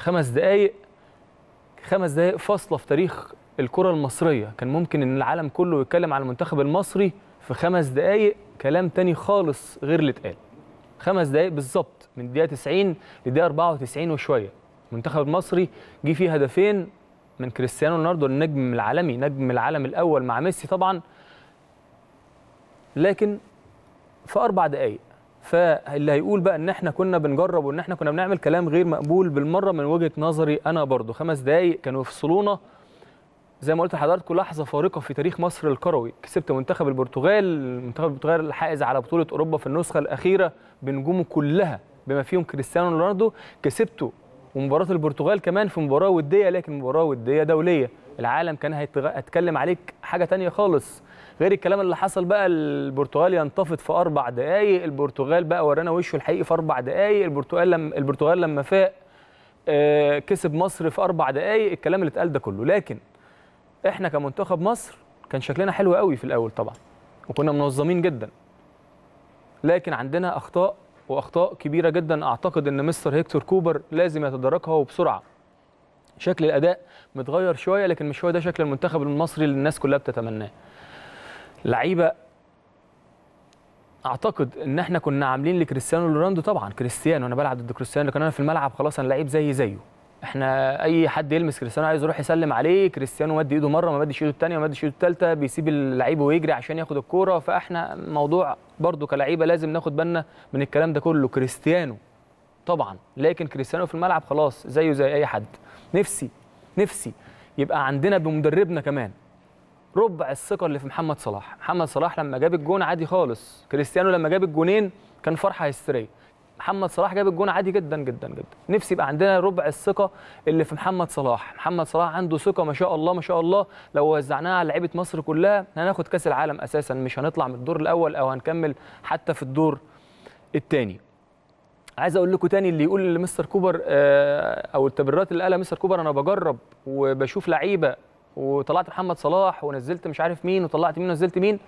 خمس دقايق خمس دقايق فاصله في تاريخ الكره المصريه كان ممكن ان العالم كله يتكلم على المنتخب المصري في خمس دقايق كلام تاني خالص غير اللي اتقال خمس دقايق بالظبط من دقيقه 90 لدقيقه 94 وشويه المنتخب المصري جه فيه هدفين من كريستيانو رونالدو النجم العالمي نجم العالم الاول مع ميسي طبعا لكن في اربع دقائق فاللي هيقول بقى ان احنا كنا بنجرب وان احنا كنا بنعمل كلام غير مقبول بالمره من وجهه نظري انا برضو خمس دقائق كانوا يفصلونا زي ما قلت لحضراتكم لحظه فارقه في تاريخ مصر الكروي كسبت منتخب البرتغال منتخب البرتغال الحائز على بطوله اوروبا في النسخه الاخيره بنجومه كلها بما فيهم كريستيانو رونالدو كسبته ومباراه البرتغال كمان في مباراه وديه لكن مباراه وديه دوليه العالم كان هيتكلم عليك حاجه تانية خالص غير الكلام اللي حصل بقى البرتغال ينتفض في اربع دقائق البرتغال بقى ورانا وشه الحقيقي في اربع دقائق البرتغال لما البرتغال لما فاق آه، كسب مصر في اربع دقائق الكلام اللي اتقال ده كله لكن احنا كمنتخب مصر كان شكلنا حلو قوي في الاول طبعا وكنا منظمين جدا لكن عندنا اخطاء واخطاء كبيره جدا اعتقد ان مستر هيكتور كوبر لازم يتدركها وبسرعه شكل الاداء متغير شويه لكن مش هو ده شكل المنتخب المصري اللي الناس كلها بتتمناه لعيبه اعتقد ان احنا كنا عاملين لكريستيانو رونالدو طبعا كريستيانو انا بلعب ضد كريستيانو لكن انا في الملعب خلاص انا لعيب زي زيه احنا اي حد يلمس كريستيانو عايز يروح يسلم عليه كريستيانو مد ايده مره ما مدش ايده الثانيه ما مدش ايده الثالثه بيسيب اللعيب ويجري عشان ياخد الكوره فاحنا موضوع برده كلعيبه لازم ناخد بالنا من الكلام ده كله كريستيانو طبعا لكن كريستيانو في الملعب خلاص زيه زي اي حد نفسي نفسي يبقى عندنا بمدربنا كمان ربع الثقه اللي في محمد صلاح محمد صلاح لما جاب الجون عادي خالص كريستيانو لما جاب الجونين كان فرحه هستيريه محمد صلاح جاب الجون عادي جدا جدا جدا نفسي يبقى عندنا ربع الثقه اللي في محمد صلاح محمد صلاح عنده ثقه ما شاء الله ما شاء الله لو وزعناها على لعيبه مصر كلها هناخد كاس العالم اساسا مش هنطلع من الدور الاول او هنكمل حتى في الدور الثاني عايز اقول لكم تاني اللي يقول لمستر كوبر آه، او التبريرات اللي قالها مستر كوبر انا بجرب وبشوف لعيبه وطلعت محمد صلاح ونزلت مش عارف مين وطلعت مين ونزلت مين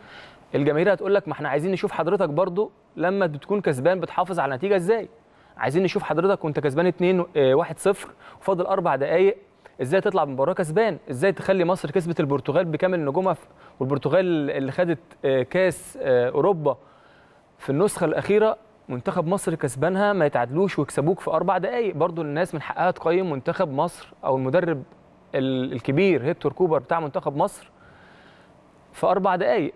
الجماهير هتقول لك ما احنا عايزين نشوف حضرتك برضو لما بتكون كسبان بتحافظ على النتيجه ازاي عايزين نشوف حضرتك وانت كسبان 2 1 0 وفاضل اربع دقائق ازاي تطلع من مباراه كسبان ازاي تخلي مصر كسبت البرتغال بكامل نجومها والبرتغال اللي خدت آه، كاس آه، اوروبا في النسخه الاخيره منتخب مصر كسبانها ما يتعادلوش ويكسبوك في اربع دقائق برضو الناس من حقها تقيم منتخب مصر او المدرب الكبير هيكتور كوبر بتاع منتخب مصر في اربع دقائق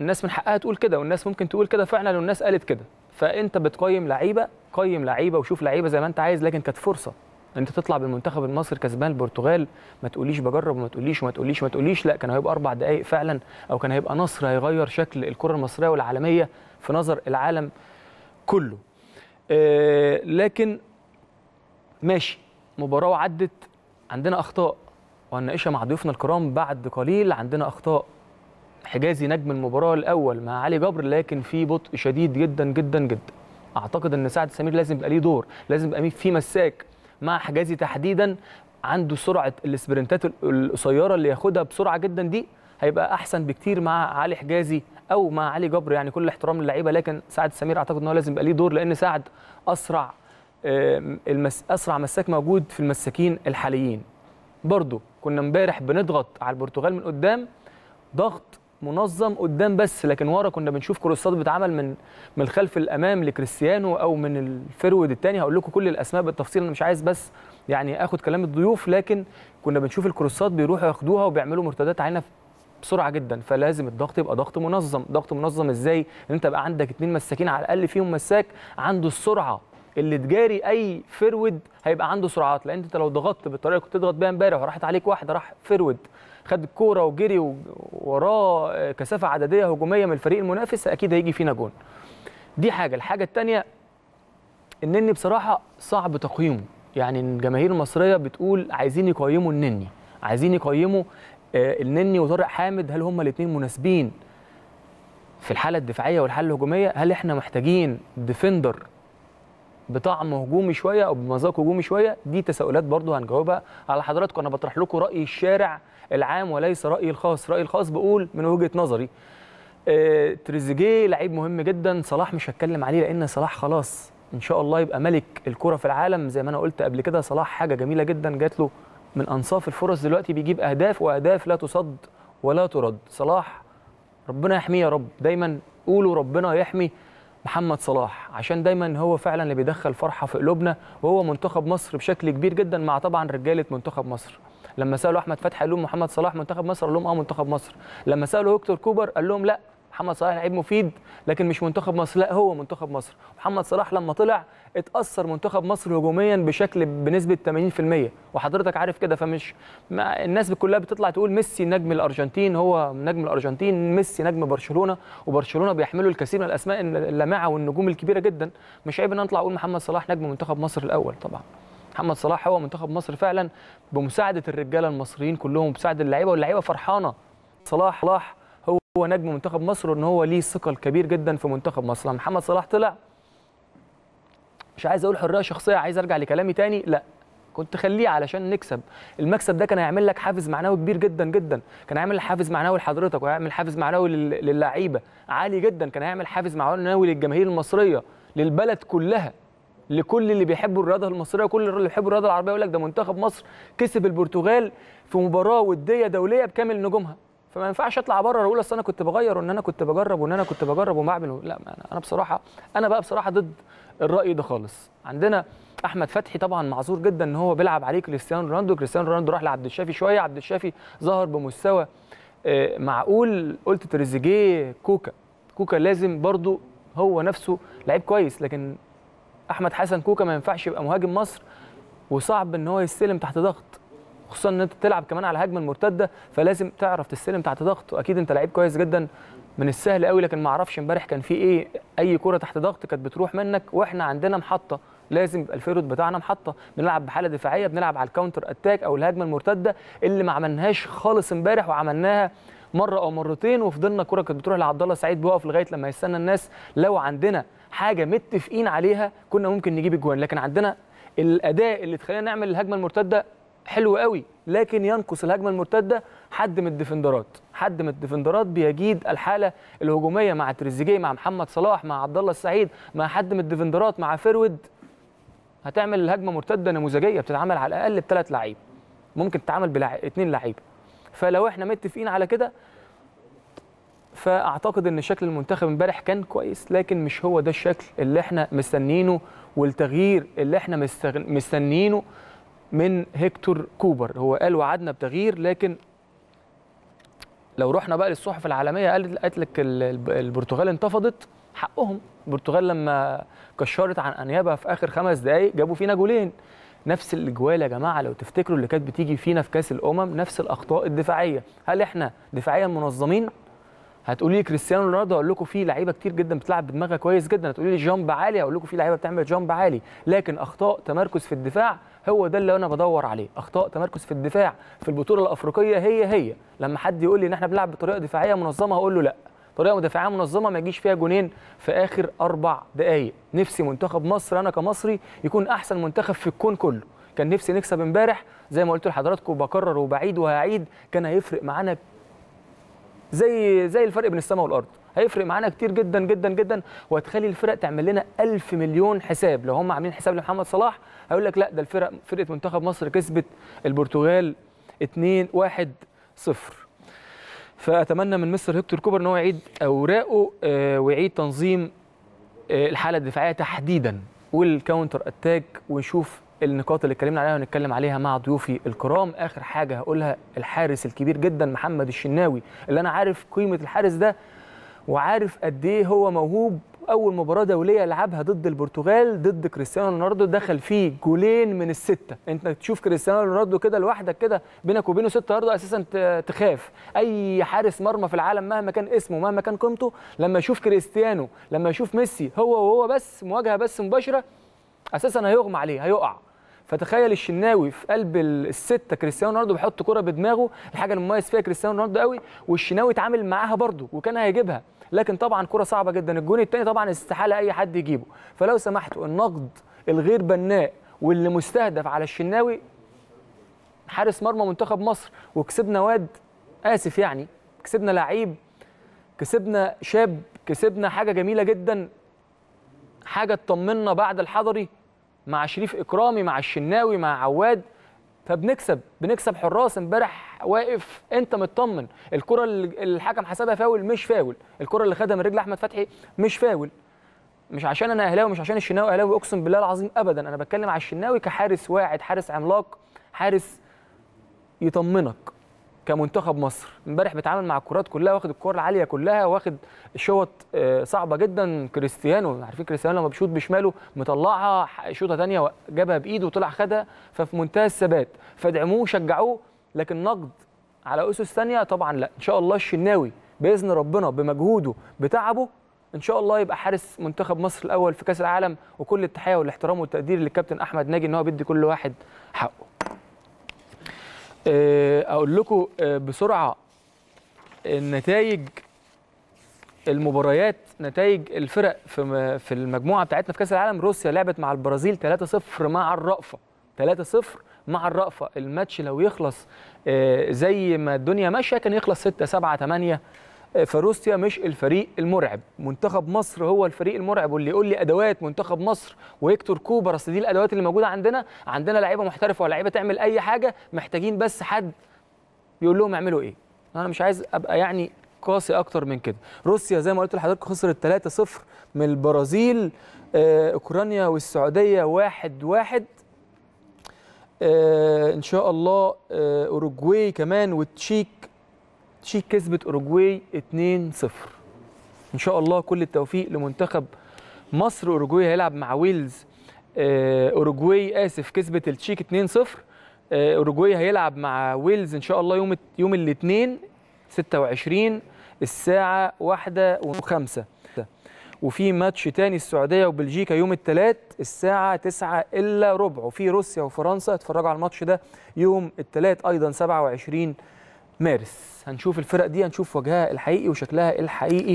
الناس من حقها تقول كده والناس ممكن تقول كده فعلا والناس قالت كده فانت بتقيم لعيبه قيم لعيبه وشوف لعيبه زي ما انت عايز لكن كانت فرصه انت تطلع بالمنتخب المصري كسبان البرتغال ما تقوليش بجرب وما تقوليش وما تقوليش وما تقوليش لا كان هيبقى اربع دقائق فعلا او كان هيبقى نصر هيغير شكل الكره المصريه والعالميه في نظر العالم كله آه لكن ماشي مباراه وعدت عندنا اخطاء وهنناقشها مع ضيوفنا الكرام بعد قليل عندنا اخطاء حجازي نجم المباراه الاول مع علي جبر لكن في بطء شديد جدا جدا جدا اعتقد ان سعد سمير لازم يبقى ليه دور لازم يبقى في مساك مع حجازي تحديدا عنده سرعه السبرنتات القصيره اللي ياخدها بسرعه جدا دي هيبقى احسن بكتير مع علي حجازي او مع علي جبر يعني كل احترام للعيبه لكن سعد سمير اعتقد ان هو لازم يبقى ليه دور لان سعد اسرع اسرع مساك موجود في المساكين الحاليين برضه كنا امبارح بنضغط على البرتغال من قدام ضغط منظم قدام بس لكن ورا كنا بنشوف كروسات بتعمل من من الخلف الامام لكريستيانو او من الفرويد الثاني هقول لكم كل الاسماء بالتفصيل انا مش عايز بس يعني اخد كلام الضيوف لكن كنا بنشوف الكروسات بيروحوا ياخدوها وبيعملوا مرتدات علينا بسرعه جدا فلازم الضغط يبقى ضغط منظم ضغط منظم ازاي ان انت بقى عندك اثنين مساكين على الاقل فيهم مساك عنده السرعه اللي تجاري اي فرود هيبقى عنده سرعات لان انت لو ضغطت بالطريقه اللي كنت تضغط بيها امبارح وراحت عليك واحده راح فرود خد الكوره وجري وراه كثافه عدديه هجوميه من الفريق المنافس اكيد هيجي فينا جون دي حاجه الحاجه الثانيه النني بصراحه صعب تقييمه يعني الجماهير المصريه بتقول عايزين يقيموا النني عايزين يقيموا آه، النني وطارق حامد هل هما الاثنين مناسبين في الحاله الدفاعيه والحاله الهجوميه هل احنا محتاجين ديفندر بطعم هجومي شويه او بمذاق هجومي شويه دي تساؤلات برضو هنجاوبها على حضراتكم انا بطرح لكم راي الشارع العام وليس رايي الخاص رايي الخاص بقول من وجهه نظري آه، تريزيجيه لعيب مهم جدا صلاح مش هتكلم عليه لان صلاح خلاص ان شاء الله يبقى ملك الكره في العالم زي ما انا قلت قبل كده صلاح حاجه جميله جدا جات له من انصاف الفرص دلوقتي بيجيب اهداف واهداف لا تصد ولا ترد صلاح ربنا يحميه يا رب دايما قولوا ربنا يحمي محمد صلاح عشان دايما هو فعلا اللي بيدخل فرحه في قلوبنا وهو منتخب مصر بشكل كبير جدا مع طبعا رجاله منتخب مصر لما سالوا احمد فتحي قال لهم محمد صلاح منتخب مصر قال لهم اه منتخب مصر لما سالوا هيكتور كوبر قال لهم لا محمد صلاح لعيب مفيد لكن مش منتخب مصر لا هو منتخب مصر محمد صلاح لما طلع اتاثر منتخب مصر هجوميا بشكل بنسبه 80% وحضرتك عارف كده فمش ما الناس كلها بتطلع تقول ميسي نجم الارجنتين هو نجم الارجنتين ميسي نجم برشلونه وبرشلونه بيحملوا الكثير من الاسماء اللامعه والنجوم الكبيره جدا مش عيب ان اطلع اقول محمد صلاح نجم منتخب مصر الاول طبعا محمد صلاح هو منتخب مصر فعلا بمساعده الرجاله المصريين كلهم بمساعده اللعيبه واللعيبه فرحانه صلاح صلاح هو نجم منتخب مصر وان هو ليه ثقل كبير جدا في منتخب مصر محمد صلاح طلع مش عايز اقول حريه شخصيه عايز ارجع لكلامي تاني لا كنت خليه علشان نكسب المكسب ده كان هيعمل لك حافز معنوي كبير جدا جدا كان هيعمل حافز معنوي لحضرتك وهيعمل حافز معنوي للعيبه عالي جدا كان هيعمل حافز معنوي للجماهير المصريه للبلد كلها لكل اللي بيحبوا الرياضه المصريه وكل اللي بيحبوا الرياضه العربيه يقول لك ده منتخب مصر كسب البرتغال في مباراه وديه دوليه بكامل نجومها فما ينفعش اطلع بره اقول اصل انا كنت بغير وان انا كنت بجرب وان انا كنت بجرب وبعمل لا انا بصراحه انا بقى بصراحه ضد الراي ده خالص عندنا احمد فتحي طبعا معذور جدا ان هو بيلعب عليه كريستيانو رونالدو كريستيانو رونالدو راح لعبد الشافي شويه عبد الشافي ظهر بمستوى آه، معقول قلت تريزيجيه كوكا كوكا لازم برضو هو نفسه لعيب كويس لكن احمد حسن كوكا ما ينفعش يبقى مهاجم مصر وصعب ان هو يستلم تحت ضغط خصوصا ان انت تلعب كمان على هجمه المرتده فلازم تعرف تستلم تحت ضغط واكيد انت لعيب كويس جدا من السهل قوي لكن ما اعرفش امبارح كان في ايه اي كره تحت ضغط كانت بتروح منك واحنا عندنا محطه لازم يبقى الفيرود بتاعنا محطه بنلعب بحاله دفاعيه بنلعب على الكاونتر اتاك او الهجمه المرتده اللي ما عملناهاش خالص امبارح وعملناها مره او مرتين وفضلنا كره كانت بتروح لعبد الله سعيد بيقف لغايه لما يستنى الناس لو عندنا حاجه متفقين عليها كنا ممكن نجيب اجوان لكن عندنا الاداء اللي تخلينا نعمل الهجمه المرتده حلو قوي لكن ينقص الهجمه المرتده حد من الديفندرات حد من الديفندرات بيجيد الحاله الهجوميه مع تريزيجيه مع محمد صلاح مع عبد الله السعيد مع حد من الديفندرات مع فرود هتعمل الهجمه مرتده نموذجيه بتتعمل على الاقل بثلاث لعيب ممكن تتعمل باثنين لعيبه فلو احنا متفقين على كده فاعتقد ان شكل المنتخب امبارح كان كويس لكن مش هو ده الشكل اللي احنا مستنيينه والتغيير اللي احنا مستنيينه من هيكتور كوبر هو قال وعدنا بتغيير لكن لو رحنا بقى للصحف العالميه قالت لك البرتغال انتفضت حقهم البرتغال لما كشرت عن انيابها في اخر خمس دقائق جابوا فينا جولين نفس الاجوال يا جماعه لو تفتكروا اللي كانت بتيجي فينا في كاس الامم نفس الاخطاء الدفاعيه هل احنا دفاعيا منظمين هتقولي لي كريستيانو رونالدو هقول لكم في لعيبه كتير جدا بتلعب بدماغها كويس جدا هتقولي لي جامب عالي هقول لكم في لعيبه بتعمل جامب عالي لكن اخطاء تمركز في الدفاع هو ده اللي انا بدور عليه اخطاء تمركز في الدفاع في البطوله الافريقيه هي هي لما حد يقول لي ان احنا بنلعب بطريقه دفاعيه منظمه هقول له لا طريقه مدافعيه منظمه ما يجيش فيها جونين في اخر اربع دقائق نفسي منتخب مصر انا كمصري يكون احسن منتخب في الكون كله كان نفسي نكسب امبارح زي ما قلت لحضراتكم بكرر وبعيد وهعيد كان هيفرق معانا زي زي الفرق بين السماء والارض هيفرق معانا كتير جدا جدا جدا وهتخلي الفرق تعمل لنا 1000 مليون حساب لو هم عاملين حساب لمحمد صلاح هيقول لك لا ده الفرق فرقه منتخب مصر كسبت البرتغال 2 1 0 فاتمنى من مستر هيكتور كوبر ان هو يعيد اوراقه آه، ويعيد تنظيم آه، الحاله الدفاعيه تحديدا والكاونتر اتاك ونشوف النقاط اللي اتكلمنا عليها ونتكلم عليها مع ضيوفي الكرام اخر حاجه هقولها الحارس الكبير جدا محمد الشناوي اللي انا عارف قيمه الحارس ده وعارف قد ايه هو موهوب اول مباراه دوليه لعبها ضد البرتغال ضد كريستيانو رونالدو دخل فيه جولين من السته انت تشوف كريستيانو رونالدو كده لوحدك كده بينك وبينه ستة ياردة اساسا تخاف اي حارس مرمى في العالم مهما كان اسمه مهما كان قيمته لما يشوف كريستيانو لما يشوف ميسي هو وهو بس مواجهه بس مباشره اساسا هيغمى عليه هيقع فتخيل الشناوي في قلب السته كريستيانو رونالدو بيحط كره بدماغه الحاجه المميز فيها كريستيانو رونالدو قوي والشناوي اتعامل معاها برده وكان هيجيبها لكن طبعا كره صعبه جدا الجون الثاني طبعا استحاله اي حد يجيبه فلو سمحتوا النقد الغير بناء واللي مستهدف على الشناوي حارس مرمى منتخب مصر وكسبنا واد اسف يعني كسبنا لعيب كسبنا شاب كسبنا حاجه جميله جدا حاجه تطمنا بعد الحضري مع شريف اكرامي مع الشناوي مع عواد فبنكسب بنكسب حراس امبارح واقف انت مطمن الكره اللي الحكم حسبها فاول مش فاول الكره اللي خدها من رجل احمد فتحي مش فاول مش عشان انا اهلاوي مش عشان الشناوي اهلاوي اقسم بالله العظيم ابدا انا بتكلم على الشناوي كحارس واعد حارس عملاق حارس يطمنك كمنتخب مصر امبارح بيتعامل مع الكرات كلها واخد الكره العاليه كلها واخد شوط آه، صعبه جدا كريستيانو عارفين كريستيانو لما بيشوط بشماله مطلعها شوطه ثانيه جابها بايده وطلع خدها ففي منتهى الثبات فادعموه شجعوه لكن نقد على اسس ثانيه طبعا لا ان شاء الله الشناوي باذن ربنا بمجهوده بتعبه ان شاء الله يبقى حارس منتخب مصر الاول في كاس العالم وكل التحيه والاحترام والتقدير للكابتن احمد ناجي ان هو بيدي كل واحد حقه آه، اقول لكم آه، بسرعه النتائج المباريات نتائج الفرق في في المجموعه بتاعتنا في كاس العالم روسيا لعبت مع البرازيل 3-0 مع الرأفه 3-0 مع الرأفه الماتش لو يخلص آه، زي ما الدنيا ماشيه كان يخلص 6 7 8 فروسيا مش الفريق المرعب منتخب مصر هو الفريق المرعب واللي يقول لي ادوات منتخب مصر ويكتور كوبر اصل دي الادوات اللي موجوده عندنا عندنا لعيبه محترفه ولاعيبه تعمل اي حاجه محتاجين بس حد يقول لهم اعملوا ايه انا مش عايز ابقى يعني قاسي اكتر من كده روسيا زي ما قلت لحضرتك خسرت 3-0 من البرازيل آه، اوكرانيا والسعوديه 1-1 واحد واحد. آه، ان شاء الله آه، اوروجواي كمان والتشيك تشيك كسبت اوروجواي 2-0 ان شاء الله كل التوفيق لمنتخب مصر اوروجواي هيلعب مع ويلز آه، اوروجواي اسف كسبت التشيك 2-0 آه، اوروجواي هيلعب مع ويلز ان شاء الله يوم يوم الاثنين 26 الساعه 1 و5 وفي ماتش تاني السعوديه وبلجيكا يوم الثلاث الساعه 9 الا ربع وفي روسيا وفرنسا اتفرجوا على الماتش ده يوم الثلاث ايضا 27 مارس هنشوف الفرق دي هنشوف وجهها الحقيقي وشكلها الحقيقي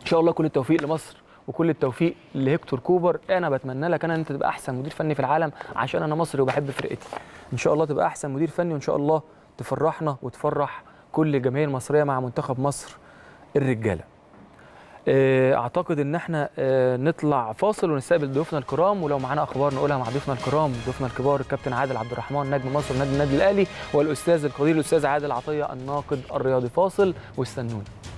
ان شاء الله كل التوفيق لمصر وكل التوفيق لهكتور كوبر انا بتمنى لك انا ان انت تبقى احسن مدير فني في العالم عشان انا مصري وبحب فرقتي ان شاء الله تبقى احسن مدير فني وان شاء الله تفرحنا وتفرح كل الجماهير المصريه مع منتخب مصر الرجاله آه، اعتقد ان احنا آه، نطلع فاصل ونستقبل ضيوفنا الكرام ولو معانا اخبار نقولها مع ضيوفنا الكرام ضيوفنا الكبار الكابتن عادل عبد الرحمن نجم مصر نجم النادي الاهلي والاستاذ القدير الاستاذ عادل عطيه الناقد الرياضي فاصل واستنونا